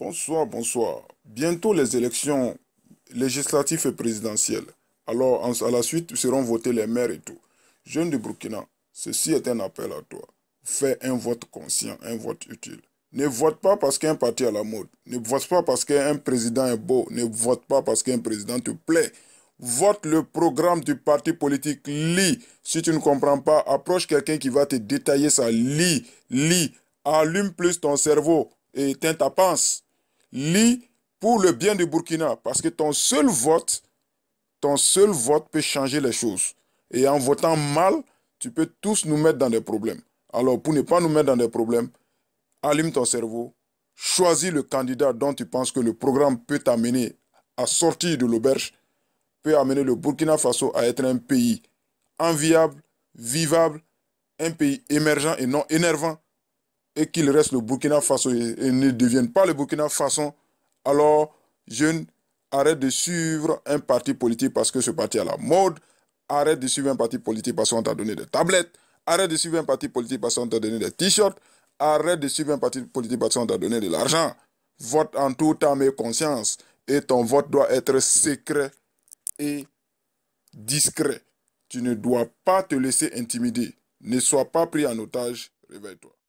Bonsoir, bonsoir. Bientôt les élections législatives et présidentielles. Alors, à la suite, seront votés les maires et tout. Jeune de Burkina, ceci est un appel à toi. Fais un vote conscient, un vote utile. Ne vote pas parce qu'un parti à la mode. Ne vote pas parce qu'un président est beau. Ne vote pas parce qu'un président te plaît. Vote le programme du parti politique. Lis. Si tu ne comprends pas, approche quelqu'un qui va te détailler ça. Lis. Lis. Allume plus ton cerveau et ta pensée lis pour le bien du Burkina, parce que ton seul vote, ton seul vote peut changer les choses. Et en votant mal, tu peux tous nous mettre dans des problèmes. Alors, pour ne pas nous mettre dans des problèmes, allume ton cerveau, choisis le candidat dont tu penses que le programme peut t'amener à sortir de l'auberge, peut amener le Burkina Faso à être un pays enviable, vivable, un pays émergent et non énervant et qu'il reste le Burkina Faso et, ne devienne pas le Burkina Faso, alors ne arrête de suivre un parti politique parce que ce parti à la mode, arrête de suivre un parti politique parce qu'on t'a donné des tablettes, arrête de suivre un parti politique parce qu'on t'a donné des t-shirts, arrête de suivre un parti politique parce qu'on t'a donné de l'argent. Vote en tout temps et conscience et ton vote doit être secret et discret. Tu ne dois pas te laisser intimider. Ne sois pas pris en otage, réveille-toi.